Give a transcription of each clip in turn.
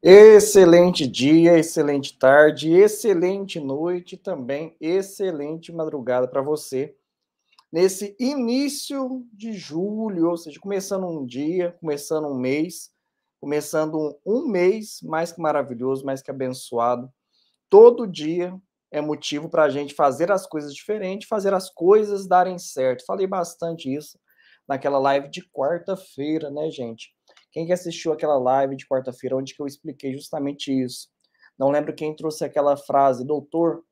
Excelente dia, excelente tarde, excelente noite e também excelente madrugada para você. Nesse início de julho, ou seja, começando um dia, começando um mês, começando um, um mês mais que maravilhoso, mais que abençoado. Todo dia é motivo para a gente fazer as coisas diferentes, fazer as coisas darem certo. Falei bastante isso naquela live de quarta-feira, né, gente? Quem que assistiu aquela live de quarta-feira onde que eu expliquei justamente isso? Não lembro quem trouxe aquela frase, doutor,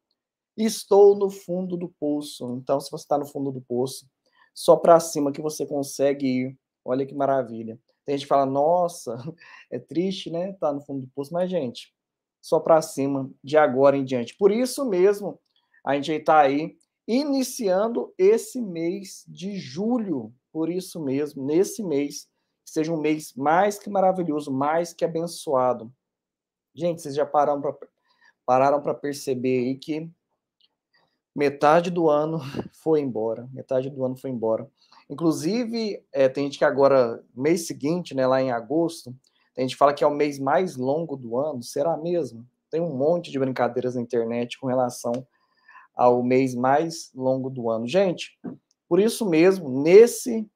estou no fundo do poço. Então, se você está no fundo do poço, só para cima que você consegue ir. Olha que maravilha. Tem gente que fala, nossa, é triste, né? Tá no fundo do poço, mas, gente, só para cima de agora em diante. Por isso mesmo, a gente está aí iniciando esse mês de julho. Por isso mesmo, nesse mês, seja um mês mais que maravilhoso, mais que abençoado. Gente, vocês já pararam para pararam para perceber aí que metade do ano foi embora, metade do ano foi embora. Inclusive, é, tem gente que agora, mês seguinte, né, lá em agosto, tem gente que fala que é o mês mais longo do ano, será mesmo? Tem um monte de brincadeiras na internet com relação ao mês mais longo do ano. Gente, por isso mesmo, nesse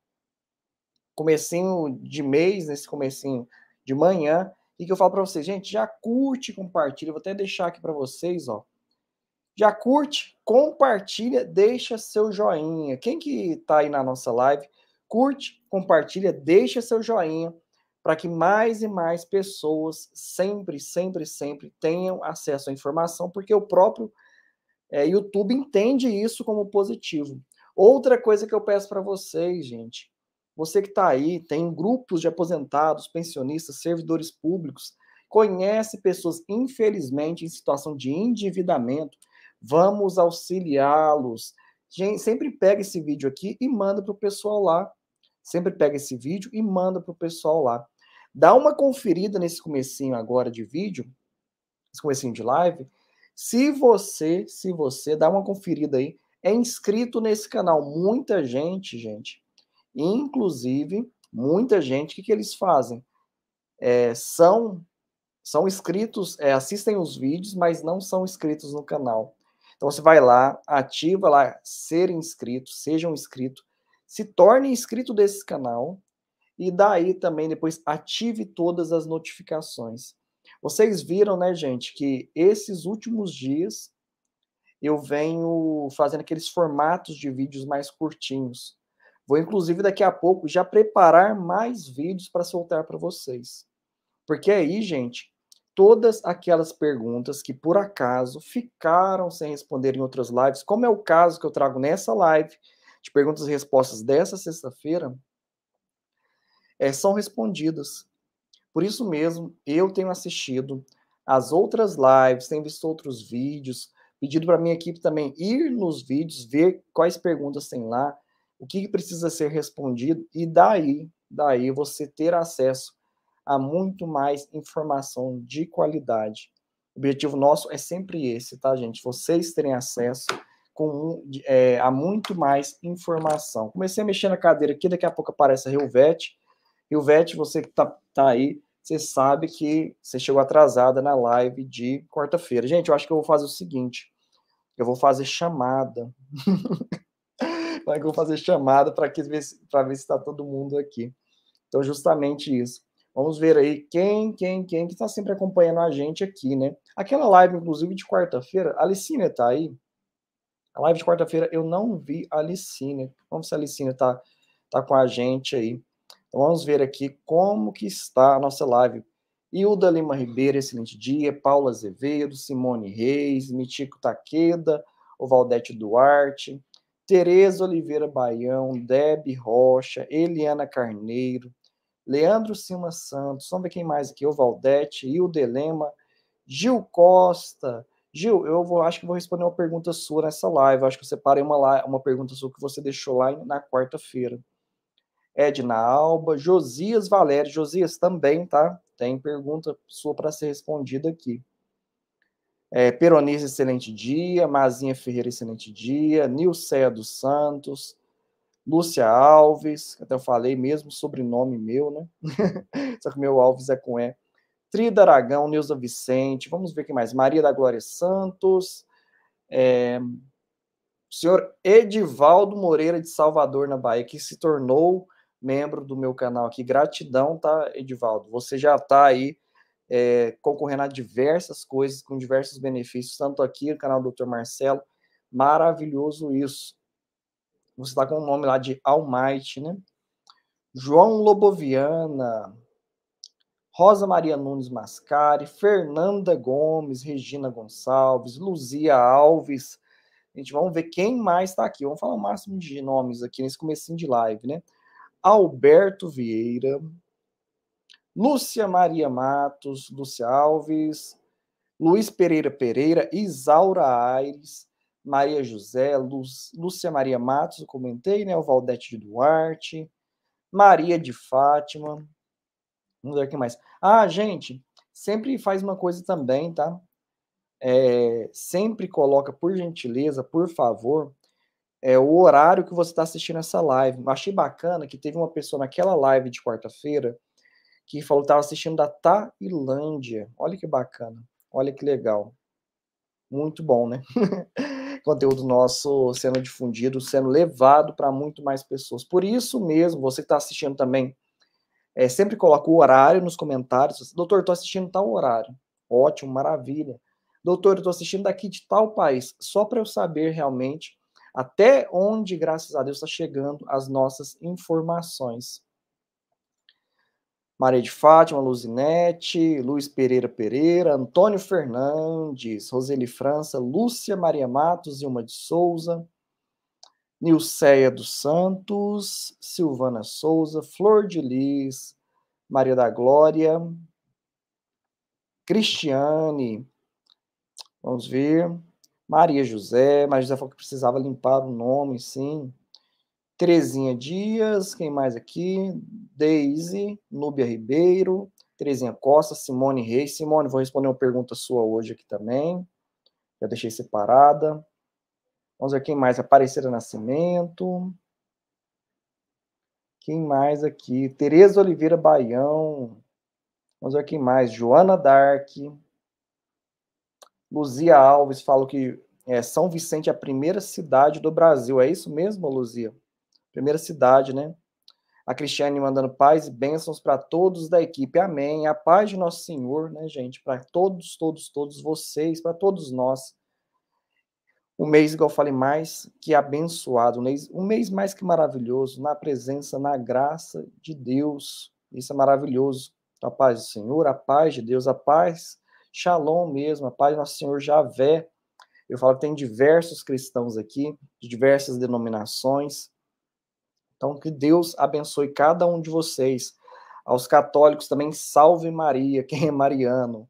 comecinho de mês, nesse comecinho de manhã, e que eu falo para vocês, gente, já curte, compartilha, vou até deixar aqui para vocês, ó. Já curte, compartilha, deixa seu joinha. Quem que tá aí na nossa live, curte, compartilha, deixa seu joinha para que mais e mais pessoas sempre, sempre, sempre tenham acesso à informação, porque o próprio é, YouTube entende isso como positivo. Outra coisa que eu peço para vocês, gente, você que está aí, tem grupos de aposentados, pensionistas, servidores públicos, conhece pessoas, infelizmente, em situação de endividamento. Vamos auxiliá-los. Gente, sempre pega esse vídeo aqui e manda para o pessoal lá. Sempre pega esse vídeo e manda para o pessoal lá. Dá uma conferida nesse comecinho agora de vídeo, nesse comecinho de live. Se você, se você, dá uma conferida aí, é inscrito nesse canal. Muita gente, gente, Inclusive, muita gente, o que, que eles fazem? É, são, são inscritos, é, assistem os vídeos, mas não são inscritos no canal. Então, você vai lá, ativa lá, ser inscrito, sejam um inscrito, se torne inscrito desse canal, e daí também depois ative todas as notificações. Vocês viram, né, gente, que esses últimos dias eu venho fazendo aqueles formatos de vídeos mais curtinhos. Vou, inclusive, daqui a pouco já preparar mais vídeos para soltar para vocês. Porque aí, gente, todas aquelas perguntas que por acaso ficaram sem responder em outras lives, como é o caso que eu trago nessa live de perguntas e respostas dessa sexta-feira, é, são respondidas. Por isso mesmo, eu tenho assistido as outras lives, tenho visto outros vídeos, pedido para minha equipe também ir nos vídeos, ver quais perguntas tem lá, o que precisa ser respondido e daí, daí você ter acesso a muito mais informação de qualidade. O objetivo nosso é sempre esse, tá, gente? Vocês terem acesso com, é, a muito mais informação. Comecei a mexer na cadeira aqui, daqui a pouco aparece a Rilvete. Rilvete, você que tá, tá aí, você sabe que você chegou atrasada na live de quarta-feira. Gente, eu acho que eu vou fazer o seguinte: eu vou fazer chamada. Como é que eu vou fazer chamada para ver se está todo mundo aqui? Então, justamente isso. Vamos ver aí quem, quem, quem que está sempre acompanhando a gente aqui, né? Aquela live, inclusive, de quarta-feira, a Alicine está aí? A live de quarta-feira eu não vi a Alicine. Vamos ver se a Alicine está tá com a gente aí. Então, vamos ver aqui como que está a nossa live. Hilda Lima Ribeiro, excelente dia. Paula Azevedo, Simone Reis, Mitico Taqueda, o Valdete Duarte, Tereza Oliveira Baião, Deb Rocha, Eliana Carneiro, Leandro Silva Santos, vamos ver quem mais aqui, o Valdete, o Delema, Gil Costa. Gil, eu vou, acho que vou responder uma pergunta sua nessa live. Acho que eu separei uma, uma pergunta sua que você deixou lá na quarta-feira. Edna Alba, Josias Valério. Josias também, tá? Tem pergunta sua para ser respondida aqui. É, excelente dia. Mazinha Ferreira, excelente dia. Nilceia dos Santos. Lúcia Alves, até eu falei mesmo sobrenome meu, né? Só que meu Alves é com E. Trida Aragão, Neuza Vicente, vamos ver quem mais. Maria da Glória Santos, é, o senhor Edivaldo Moreira de Salvador, na Bahia, que se tornou membro do meu canal aqui. Gratidão, tá, Edivaldo? Você já está aí é, concorrendo a diversas coisas, com diversos benefícios, tanto aqui no canal do Dr. Marcelo, maravilhoso isso. Você está com o nome lá de Almighty, né? João Loboviana, Rosa Maria Nunes Mascari, Fernanda Gomes, Regina Gonçalves, Luzia Alves. A gente, vamos ver quem mais está aqui. Vamos falar o máximo de nomes aqui nesse comecinho de live, né? Alberto Vieira, Lúcia Maria Matos, Lúcia Alves, Luiz Pereira Pereira, Isaura Aires, Maria José, Luz, Lúcia Maria Matos, eu comentei, né? O Valdete de Duarte, Maria de Fátima. Vamos ver o que mais. Ah, gente, sempre faz uma coisa também, tá? É, sempre coloca, por gentileza, por favor, é, o horário que você está assistindo essa live. Achei bacana que teve uma pessoa naquela live de quarta-feira que falou que estava assistindo da Tailândia. Olha que bacana, olha que legal. Muito bom, né? Conteúdo nosso sendo difundido, sendo levado para muito mais pessoas. Por isso mesmo, você que está assistindo também, é, sempre coloca o horário nos comentários. Doutor, estou assistindo tal horário. Ótimo, maravilha. Doutor, estou assistindo daqui de tal país. Só para eu saber realmente até onde, graças a Deus, está chegando as nossas informações. Maria de Fátima, Luzinete, Luiz Pereira Pereira, Antônio Fernandes, Roseli França, Lúcia Maria Matos, Ilma de Souza, Nilceia dos Santos, Silvana Souza, Flor de Lis, Maria da Glória, Cristiane, vamos ver, Maria José, Maria José falou que precisava limpar o nome, sim. Terezinha Dias, quem mais aqui? Deise, Núbia Ribeiro, Terezinha Costa, Simone Reis. Simone, vou responder uma pergunta sua hoje aqui também. Já deixei separada. Vamos ver quem mais. Aparecida Nascimento. Quem mais aqui? Tereza Oliveira Baião. Vamos ver quem mais. Joana Dark. Luzia Alves falou que é, São Vicente é a primeira cidade do Brasil. É isso mesmo, Luzia? primeira cidade, né? A Cristiane mandando paz e bênçãos para todos da equipe. Amém. A paz de Nosso Senhor, né, gente? Para todos, todos, todos vocês, para todos nós. Um mês, igual eu falei, mais que abençoado. Um mês, um mês mais que maravilhoso, na presença, na graça de Deus. Isso é maravilhoso. A paz do Senhor, a paz de Deus, a paz, shalom mesmo, a paz do Nosso Senhor Javé. Eu falo que tem diversos cristãos aqui, de diversas denominações então, que Deus abençoe cada um de vocês. Aos católicos também, salve Maria, quem é mariano.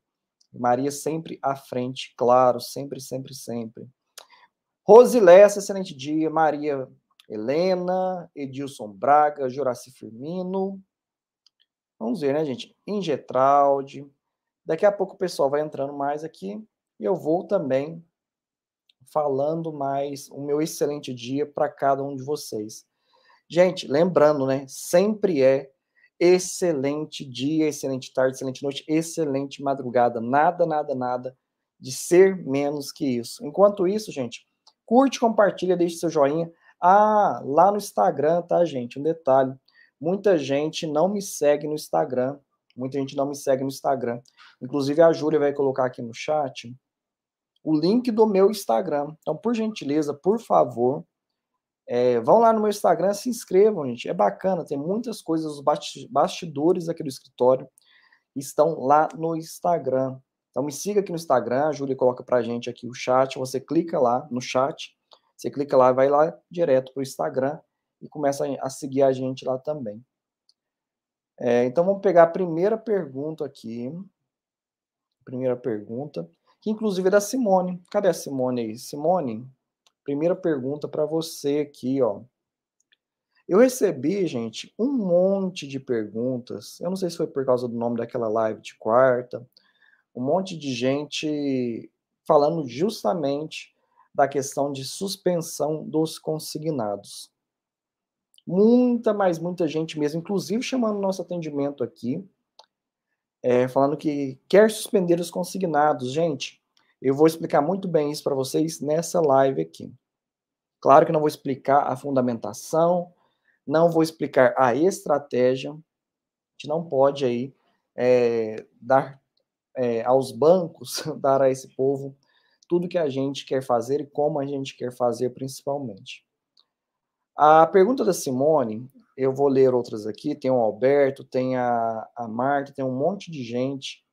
Maria sempre à frente, claro, sempre, sempre, sempre. Rosilessa, excelente dia. Maria Helena, Edilson Braga, Juraci Firmino. Vamos ver, né, gente? Ingetralde. Daqui a pouco o pessoal vai entrando mais aqui e eu vou também falando mais o meu excelente dia para cada um de vocês. Gente, lembrando, né? Sempre é excelente dia, excelente tarde, excelente noite, excelente madrugada. Nada, nada, nada de ser menos que isso. Enquanto isso, gente, curte, compartilha, deixe seu joinha. Ah, lá no Instagram, tá, gente? Um detalhe. Muita gente não me segue no Instagram. Muita gente não me segue no Instagram. Inclusive, a Júlia vai colocar aqui no chat o link do meu Instagram. Então, por gentileza, por favor, é, vão lá no meu Instagram, se inscrevam, gente. É bacana, tem muitas coisas, os bastidores aqui do escritório estão lá no Instagram. Então me siga aqui no Instagram, a Júlia coloca pra gente aqui o chat, você clica lá no chat, você clica lá, vai lá direto pro Instagram e começa a seguir a gente lá também. É, então vamos pegar a primeira pergunta aqui. Primeira pergunta, que inclusive é da Simone. Cadê a Simone aí? Simone, primeira pergunta para você aqui, ó. Eu recebi, gente, um monte de perguntas. Eu não sei se foi por causa do nome daquela live de quarta. Um monte de gente falando justamente da questão de suspensão dos consignados. Muita, mas muita gente mesmo, inclusive chamando nosso atendimento aqui, é, falando que quer suspender os consignados. Gente, eu vou explicar muito bem isso para vocês nessa live aqui. Claro que não vou explicar a fundamentação, não vou explicar a estratégia. A gente não pode aí é, dar é, aos bancos, dar a esse povo tudo que a gente quer fazer e como a gente quer fazer, principalmente. A pergunta da Simone, eu vou ler outras aqui. Tem o Alberto, tem a, a Marta, tem um monte de gente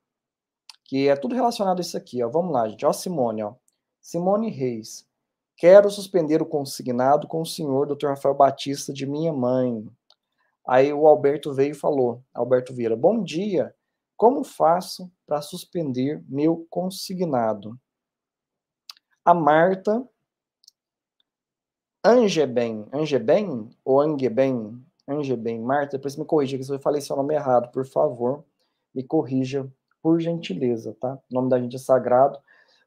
que é tudo relacionado a isso aqui, ó. Vamos lá, gente. Ó, Simone, ó. Simone Reis. Quero suspender o consignado com o senhor Dr. Rafael Batista de minha mãe. Aí o Alberto veio e falou, Alberto Vieira, bom dia. Como faço para suspender meu consignado? A Marta Angebem, Angebem ou Angebem? Angebem, Marta, depois me corrija se eu falei seu nome errado, por favor, me corrija por gentileza, tá? O nome da gente é sagrado,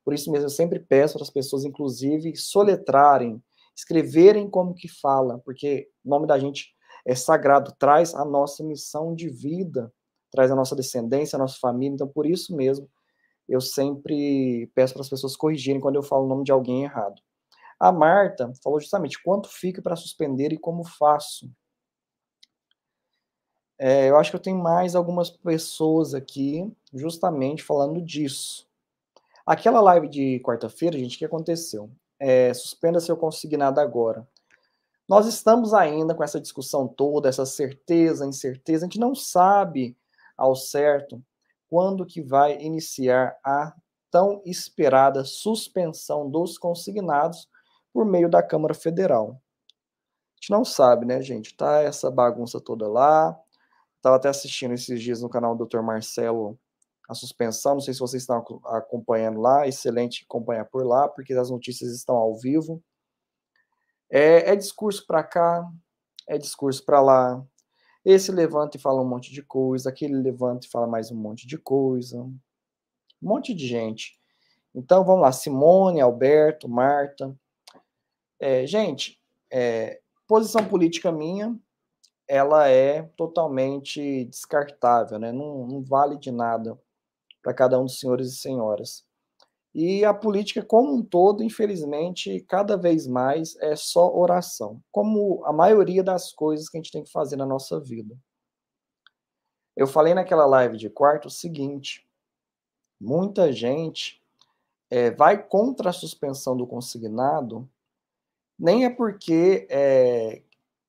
por isso mesmo eu sempre peço para as pessoas, inclusive, soletrarem, escreverem como que fala, porque o nome da gente é sagrado, traz a nossa missão de vida, traz a nossa descendência, a nossa família, então por isso mesmo eu sempre peço para as pessoas corrigirem quando eu falo o nome de alguém errado. A Marta falou justamente quanto fica para suspender e como faço. É, eu acho que eu tenho mais algumas pessoas aqui justamente falando disso. Aquela live de quarta-feira, gente, o que aconteceu? É, suspenda seu consignado agora. Nós estamos ainda com essa discussão toda, essa certeza, incerteza, a gente não sabe ao certo quando que vai iniciar a tão esperada suspensão dos consignados por meio da Câmara Federal. A gente não sabe, né, gente? Tá essa bagunça toda lá. Estava até assistindo esses dias no canal do Dr. Marcelo a suspensão. Não sei se vocês estão acompanhando lá. Excelente acompanhar por lá, porque as notícias estão ao vivo. É, é discurso para cá, é discurso para lá. Esse levanta e fala um monte de coisa, aquele levanta e fala mais um monte de coisa. Um monte de gente. Então vamos lá, Simone, Alberto, Marta. É, gente, é, posição política minha, ela é totalmente descartável, né? não, não vale de nada para cada um dos senhores e senhoras. E a política como um todo, infelizmente, cada vez mais é só oração, como a maioria das coisas que a gente tem que fazer na nossa vida. Eu falei naquela live de quarto o seguinte: muita gente é, vai contra a suspensão do consignado, nem é porque é,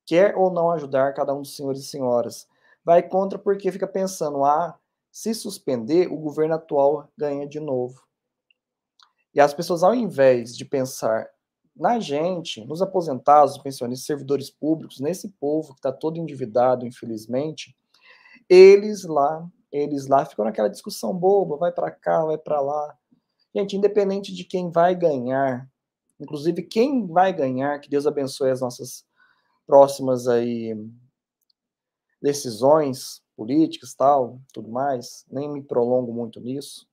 quer ou não ajudar cada um dos senhores e senhoras. Vai contra porque fica pensando, ah, se suspender, o governo atual ganha de novo. E as pessoas, ao invés de pensar na gente, nos aposentados, pensionistas, servidores públicos, nesse povo que está todo endividado, infelizmente, eles lá, eles lá ficam naquela discussão boba, vai para cá, vai para lá. Gente, independente de quem vai ganhar, inclusive quem vai ganhar, que Deus abençoe as nossas próximas aí decisões políticas, tal, tudo mais, nem me prolongo muito nisso.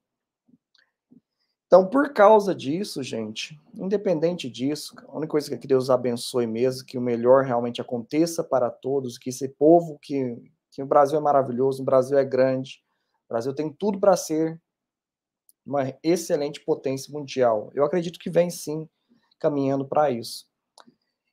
Então, por causa disso, gente, independente disso, a única coisa que Deus abençoe mesmo, que o melhor realmente aconteça para todos, que esse povo, que, que o Brasil é maravilhoso, o Brasil é grande, o Brasil tem tudo para ser uma excelente potência mundial. Eu acredito que vem sim caminhando para isso.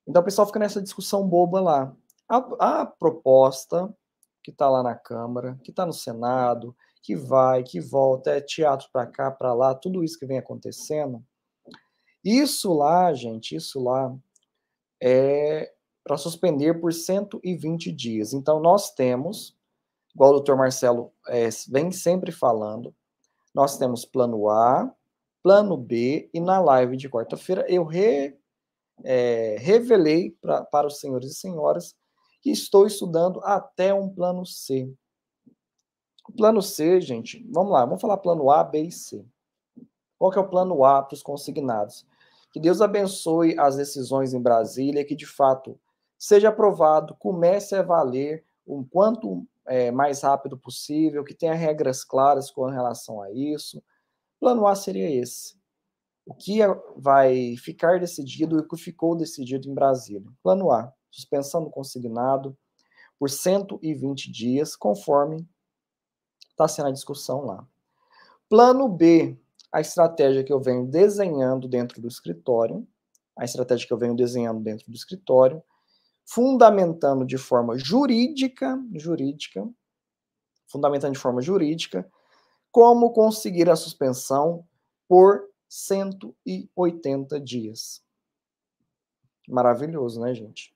Então o pessoal fica nessa discussão boba lá. A, a proposta que está lá na Câmara, que está no Senado, que vai, que volta, é teatro para cá, para lá, tudo isso que vem acontecendo. Isso lá, gente, isso lá é para suspender por 120 dias. Então nós temos, igual o doutor Marcelo é, vem sempre falando, nós temos plano A, plano B e na live de quarta-feira eu re é, revelei pra, para os senhores e senhoras que estou estudando até um plano C. O plano C, gente, vamos lá, vamos falar plano A, B e C. Qual que é o plano A para os consignados? Que Deus abençoe as decisões em Brasília, que de fato seja aprovado, comece a valer o quanto é, mais rápido possível, que tenha regras claras com relação a isso. Plano A seria esse. O que é, vai ficar decidido e o que ficou decidido em Brasília? Plano A: suspensão do consignado por 120 dias, conforme está sendo a discussão lá. Plano B: a estratégia que eu venho desenhando dentro do escritório, a estratégia que eu venho desenhando dentro do escritório, fundamentando de forma jurídica, jurídica, fundamentando de forma jurídica, como conseguir a suspensão por 180 dias. Maravilhoso, né, gente?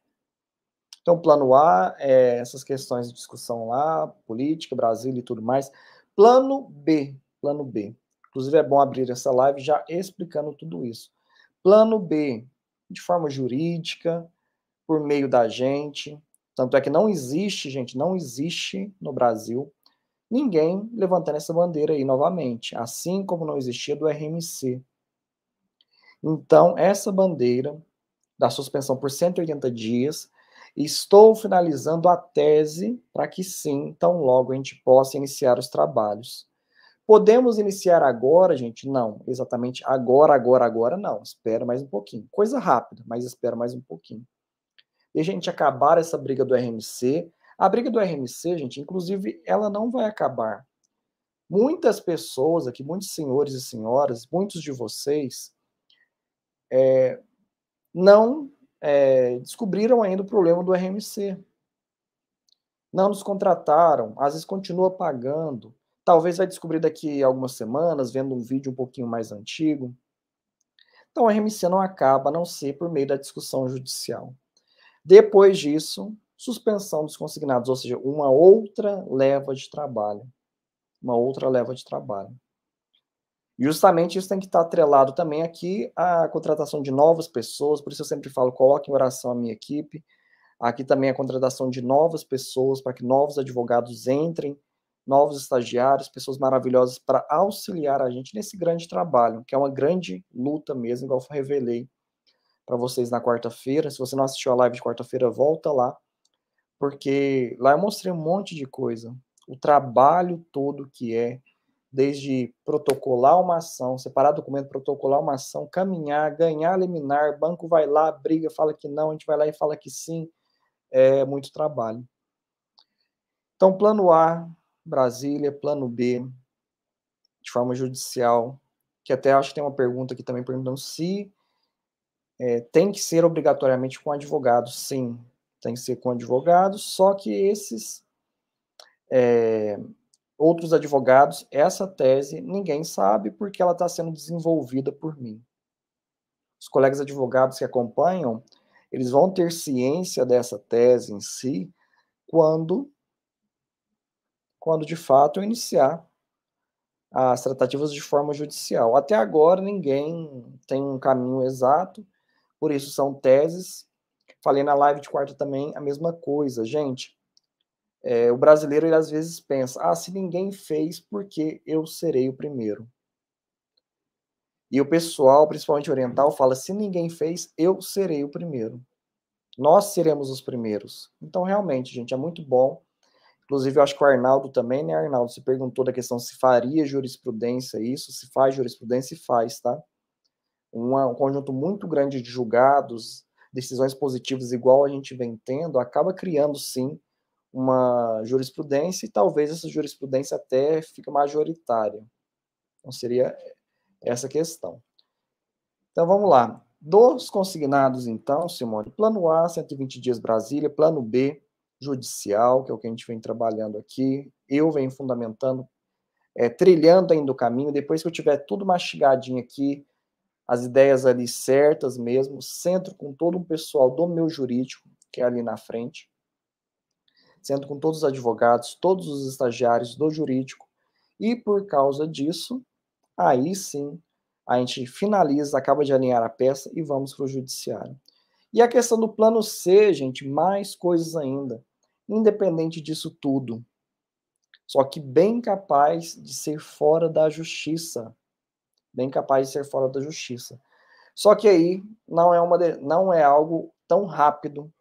Então, plano A, é essas questões de discussão lá, política, Brasil e tudo mais. Plano B, plano B. Inclusive, é bom abrir essa live já explicando tudo isso. Plano B, de forma jurídica, por meio da gente. Tanto é que não existe, gente, não existe no Brasil ninguém levantando essa bandeira aí novamente, assim como não existia do RMC. Então, essa bandeira da suspensão por 180 dias, estou finalizando a tese para que sim, tão logo a gente possa iniciar os trabalhos. Podemos iniciar agora, gente? Não, exatamente agora, agora, agora não. Espera mais um pouquinho. Coisa rápida, mas espera mais um pouquinho. Deixa a gente acabar essa briga do RMC a briga do RMC, gente, inclusive, ela não vai acabar. Muitas pessoas aqui, muitos senhores e senhoras, muitos de vocês, é, não é, descobriram ainda o problema do RMC. Não nos contrataram, às vezes continua pagando. Talvez vai descobrir daqui algumas semanas, vendo um vídeo um pouquinho mais antigo. Então, o RMC não acaba, a não ser por meio da discussão judicial. Depois disso, Suspensão dos consignados, ou seja, uma outra leva de trabalho. Uma outra leva de trabalho. Justamente isso tem que estar atrelado também aqui à contratação de novas pessoas, por isso eu sempre falo, coloque em oração a minha equipe. Aqui também a contratação de novas pessoas, para que novos advogados entrem, novos estagiários, pessoas maravilhosas para auxiliar a gente nesse grande trabalho, que é uma grande luta mesmo, igual eu revelei para vocês na quarta-feira. Se você não assistiu a live de quarta-feira, volta lá porque lá eu mostrei um monte de coisa, o trabalho todo que é, desde protocolar uma ação, separar documento, protocolar uma ação, caminhar, ganhar liminar, banco vai lá, briga, fala que não, a gente vai lá e fala que sim, é muito trabalho. Então, plano A, Brasília, plano B, de forma judicial, que até acho que tem uma pergunta aqui também perguntando se é, tem que ser obrigatoriamente com advogado, sim, tem que ser com advogados, só que esses é, outros advogados, essa tese ninguém sabe porque ela está sendo desenvolvida por mim. Os colegas advogados que acompanham, eles vão ter ciência dessa tese em si quando, quando de fato eu iniciar as tratativas de forma judicial. Até agora ninguém tem um caminho exato, por isso são teses Falei na live de quarta também a mesma coisa. Gente, é, o brasileiro ele às vezes pensa: ah, se ninguém fez, por que eu serei o primeiro? E o pessoal, principalmente oriental, fala: se ninguém fez, eu serei o primeiro. Nós seremos os primeiros. Então, realmente, gente, é muito bom. Inclusive, eu acho que o Arnaldo também, né, Arnaldo? Se perguntou da questão se faria jurisprudência isso, se faz jurisprudência, e faz, tá? um conjunto muito grande de julgados decisões positivas igual a gente vem tendo, acaba criando sim uma jurisprudência e talvez essa jurisprudência até fique majoritária. Então seria essa questão. Então vamos lá. Dos consignados, então, Simone, plano A, 120 dias Brasília, plano B, judicial, que é o que a gente vem trabalhando aqui, eu venho fundamentando, é, trilhando ainda o caminho, depois que eu tiver tudo mastigadinho aqui, as ideias ali certas mesmo, centro com todo o pessoal do meu jurídico, que é ali na frente, centro com todos os advogados, todos os estagiários do jurídico, e por causa disso, aí sim, a gente finaliza, acaba de alinhar a peça e vamos para o judiciário. E a questão do plano C, gente, mais coisas ainda, independente disso tudo, só que bem capaz de ser fora da justiça bem capaz de ser fora da justiça. Só que aí não é, uma, não é algo tão rápido,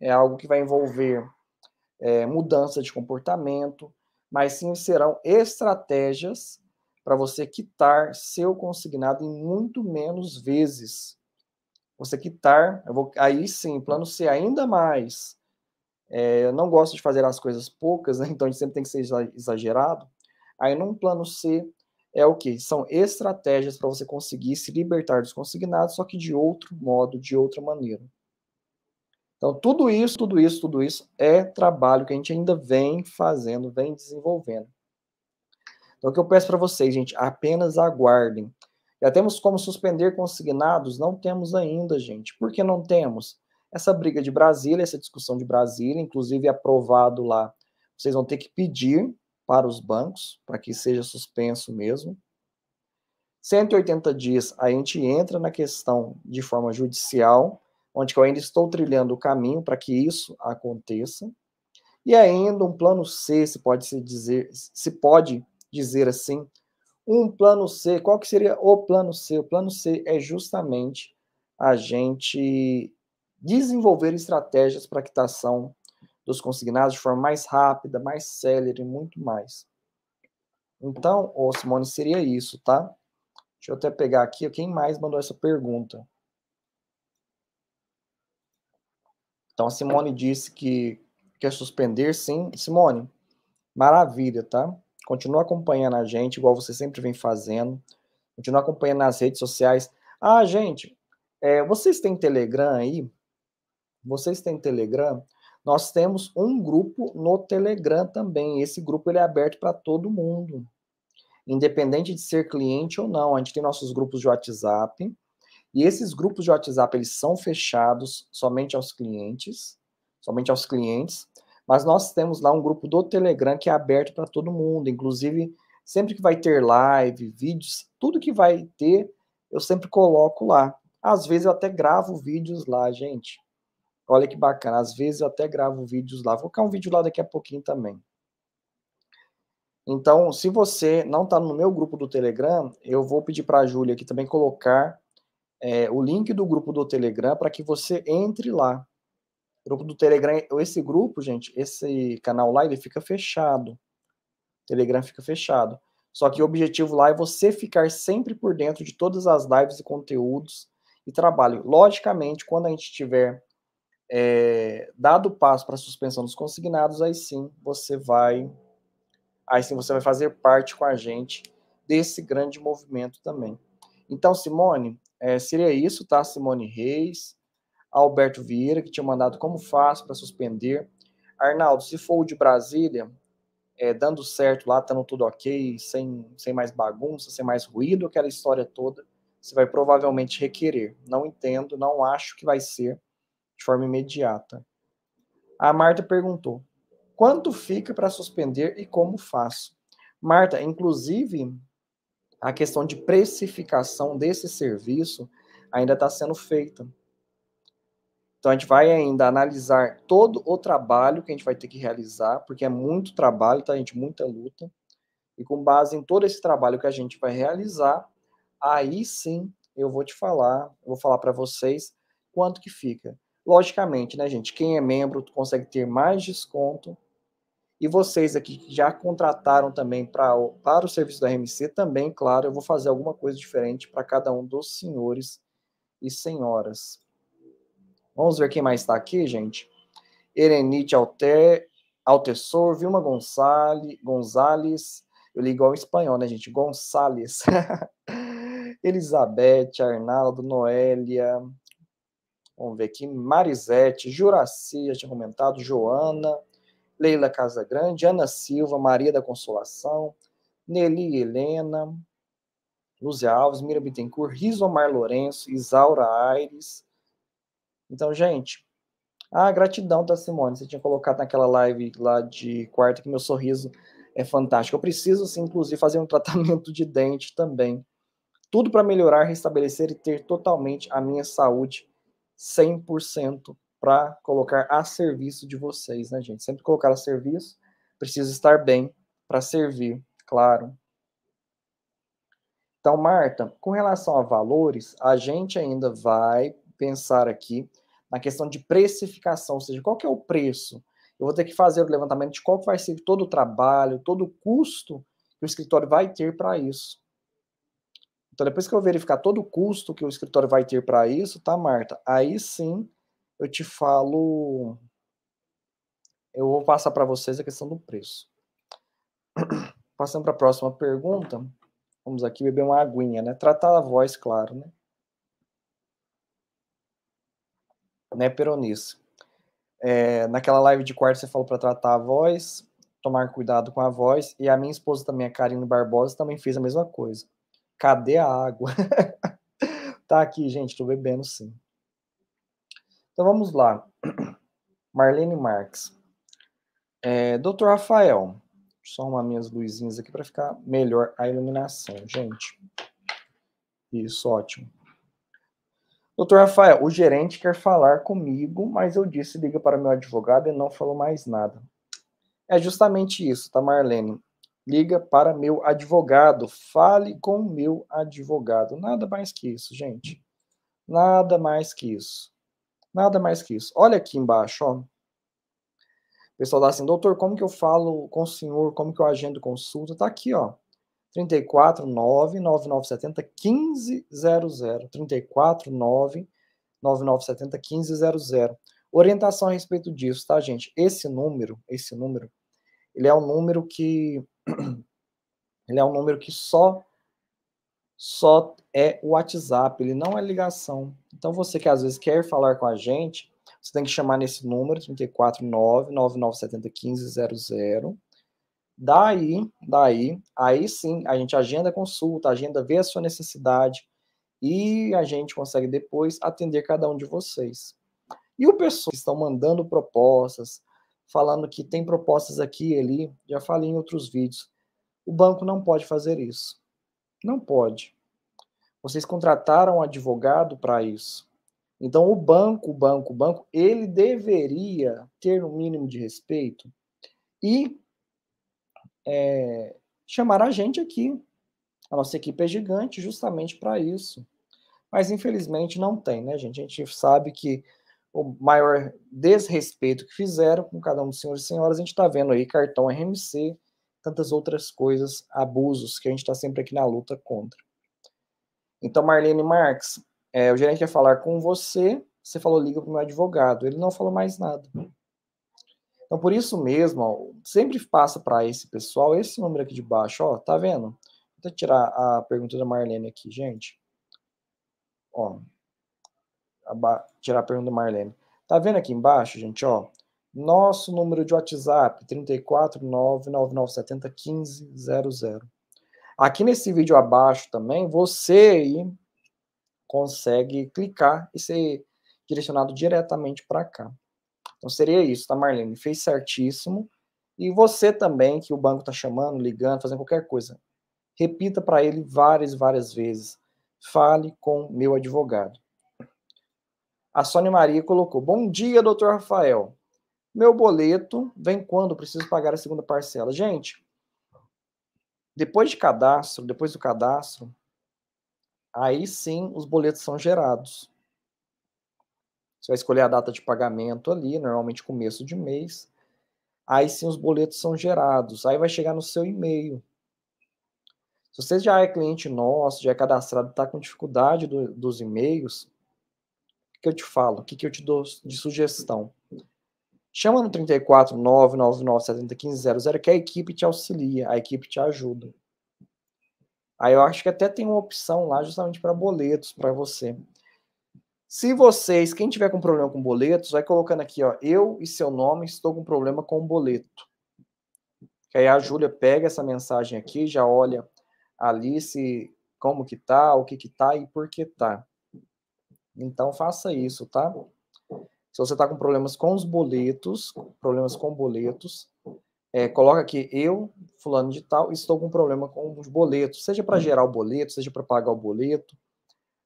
é algo que vai envolver é, mudança de comportamento, mas sim serão estratégias para você quitar seu consignado em muito menos vezes. Você quitar, vou, aí sim, plano C ainda mais. É, eu não gosto de fazer as coisas poucas, né? então a gente sempre tem que ser exagerado. Aí num plano C, é o que? São estratégias para você conseguir se libertar dos consignados, só que de outro modo, de outra maneira. Então, tudo isso, tudo isso, tudo isso é trabalho que a gente ainda vem fazendo, vem desenvolvendo. Então, o que eu peço para vocês, gente, apenas aguardem. Já temos como suspender consignados? Não temos ainda, gente. Por que não temos? Essa briga de Brasília, essa discussão de Brasília, inclusive aprovado lá, vocês vão ter que pedir para os bancos, para que seja suspenso mesmo. 180 dias a gente entra na questão de forma judicial, onde eu ainda estou trilhando o caminho para que isso aconteça. E ainda um plano C, se pode se dizer, se pode dizer assim, um plano C. Qual que seria o plano C? O plano C é justamente a gente desenvolver estratégias para quitação dos consignados de forma mais rápida, mais célere, muito mais. Então, ô Simone, seria isso, tá? Deixa eu até pegar aqui, quem mais mandou essa pergunta? Então, a Simone disse que quer suspender, sim. Simone, maravilha, tá? Continua acompanhando a gente, igual você sempre vem fazendo. Continua acompanhando nas redes sociais. Ah, gente, é, vocês têm Telegram aí? Vocês têm Telegram? Nós temos um grupo no Telegram também. Esse grupo ele é aberto para todo mundo, independente de ser cliente ou não. A gente tem nossos grupos de WhatsApp. E esses grupos de WhatsApp eles são fechados somente aos clientes, somente aos clientes. Mas nós temos lá um grupo do Telegram que é aberto para todo mundo, inclusive sempre que vai ter live, vídeos, tudo que vai ter, eu sempre coloco lá. Às vezes eu até gravo vídeos lá, gente. Olha que bacana. Às vezes eu até gravo vídeos lá. Vou colocar um vídeo lá daqui a pouquinho também. Então, se você não está no meu grupo do Telegram, eu vou pedir para a Júlia aqui também colocar é, o link do grupo do Telegram para que você entre lá. O grupo do Telegram, esse grupo, gente, esse canal lá, ele fica fechado. O Telegram fica fechado. Só que o objetivo lá é você ficar sempre por dentro de todas as lives e conteúdos e trabalho. Logicamente, quando a gente tiver é, dado o passo para a suspensão dos consignados, aí sim você vai, aí sim você vai fazer parte com a gente desse grande movimento também. Então, Simone, é, seria isso, tá? Simone Reis, Alberto Vieira, que tinha mandado como faz para suspender. Arnaldo, se for o de Brasília, é, dando certo lá, estando tudo ok, sem, sem mais bagunça, sem mais ruído, aquela história toda, você vai provavelmente requerer. Não entendo, não acho que vai ser de forma imediata. A Marta perguntou: quanto fica para suspender e como faço? Marta, inclusive, a questão de precificação desse serviço ainda está sendo feita. Então, a gente vai ainda analisar todo o trabalho que a gente vai ter que realizar, porque é muito trabalho, tá, gente? Muita luta. E com base em todo esse trabalho que a gente vai realizar, aí sim eu vou te falar, eu vou falar para vocês quanto que fica. Logicamente, né, gente? Quem é membro consegue ter mais desconto. E vocês aqui que já contrataram também pra, para o serviço da RMC, também, claro, eu vou fazer alguma coisa diferente para cada um dos senhores e senhoras. Vamos ver quem mais está aqui, gente. Erenite Alter, Altessor, Vilma Gonçalves, Gonzalez, eu li igual espanhol, né, gente? Gonzalez. Elizabeth, Arnaldo, Noélia, Vamos ver aqui, Marisete, Juraci, já tinha comentado, Joana, Leila Casagrande, Ana Silva, Maria da Consolação, Nelly Helena, Luzia Alves, Mira Bittencourt, Rizomar Lourenço, Isaura Aires. Então, gente, a gratidão da tá, Simone, você tinha colocado naquela live lá de quarta que meu sorriso é fantástico. Eu preciso, sim, inclusive, fazer um tratamento de dente também. Tudo para melhorar, restabelecer e ter totalmente a minha saúde 100% para colocar a serviço de vocês, né, gente? Sempre colocar a serviço, precisa estar bem para servir, claro. Então, Marta, com relação a valores, a gente ainda vai pensar aqui na questão de precificação, ou seja, qual que é o preço? Eu vou ter que fazer o levantamento de qual vai ser todo o trabalho, todo o custo que o escritório vai ter para isso. Então, depois que eu verificar todo o custo que o escritório vai ter para isso, tá, Marta? Aí sim eu te falo. Eu vou passar para vocês a questão do preço. Passando para a próxima pergunta, vamos aqui beber uma aguinha, né? Tratar a voz, claro, né? Né, Peronice? É, naquela live de quarto você falou para tratar a voz, tomar cuidado com a voz, e a minha esposa também, a Karine Barbosa, também fez a mesma coisa. Cadê a água? tá aqui, gente, tô bebendo sim. Então vamos lá. Marlene Marques. É, Doutor Rafael, só arrumar minhas luzinhas aqui para ficar melhor a iluminação, gente. Isso, ótimo. Doutor Rafael, o gerente quer falar comigo, mas eu disse liga para meu advogado e não falou mais nada. É justamente isso, tá, Marlene? liga para meu advogado, fale com o meu advogado. Nada mais que isso, gente. Nada mais que isso. Nada mais que isso. Olha aqui embaixo, ó. O pessoal dá assim, doutor, como que eu falo com o senhor? Como que eu agendo consulta? Tá aqui, ó. 349 9970 1500 349 9970 1500. Orientação a respeito disso, tá, gente? Esse número, esse número, ele é um número que Ele é um número que só só é o WhatsApp, ele não é ligação. Então você que às vezes quer falar com a gente, você tem que chamar nesse número 349-9970-1500. Daí, daí, aí sim, a gente agenda a consulta, agenda vê a sua necessidade e a gente consegue depois atender cada um de vocês. E o pessoal que estão mandando propostas, falando que tem propostas aqui e ali, já falei em outros vídeos. O banco não pode fazer isso. Não pode. Vocês contrataram um advogado para isso. Então, o banco, o banco, o banco, ele deveria ter um mínimo de respeito e é, chamar a gente aqui. A nossa equipe é gigante justamente para isso. Mas, infelizmente, não tem, né, gente? A gente sabe que o maior desrespeito que fizeram com cada um dos senhores e senhoras. A gente está vendo aí cartão RMC, tantas outras coisas, abusos que a gente está sempre aqui na luta contra. Então, Marlene Marques, é, o gerente quer falar com você, você falou liga para o meu advogado. Ele não falou mais nada. Então, por isso mesmo, ó, sempre passa para esse pessoal esse número aqui de baixo, ó, tá vendo? Vou tirar a pergunta da Marlene aqui, gente. Ó, tirar a pergunta do Marlene. Tá vendo aqui embaixo, gente, ó? Nosso número de WhatsApp, 34999701500. Aqui nesse vídeo abaixo também, você aí consegue clicar e ser direcionado diretamente para cá. Então seria isso, tá, Marlene? Fez certíssimo. E você também, que o banco tá chamando, ligando, fazendo qualquer coisa, repita para ele várias, várias vezes. Fale com meu advogado. A Sônia Maria colocou: Bom dia, doutor Rafael. Meu boleto vem quando preciso pagar a segunda parcela. Gente, depois de cadastro, depois do cadastro, aí sim os boletos são gerados. Você vai escolher a data de pagamento ali, normalmente começo de mês. Aí sim os boletos são gerados. Aí vai chegar no seu e-mail. Se você já é cliente nosso, já é cadastrado, está com dificuldade do, dos e-mails, que eu te falo, o que, que eu te dou de sugestão. Chama no 34 999 que a equipe te auxilia, a equipe te ajuda. Aí eu acho que até tem uma opção lá justamente para boletos para você. Se vocês, quem tiver com problema com boletos, vai colocando aqui, ó, eu e seu nome estou com problema com o boleto. Que aí a Júlia pega essa mensagem aqui, já olha ali se como que tá, o que que tá e por que tá. Então faça isso, tá? Se você está com problemas com os boletos, problemas com boletos, é, coloca aqui eu, fulano de tal, estou com problema com os boletos, seja para uhum. gerar o boleto, seja para pagar o boleto.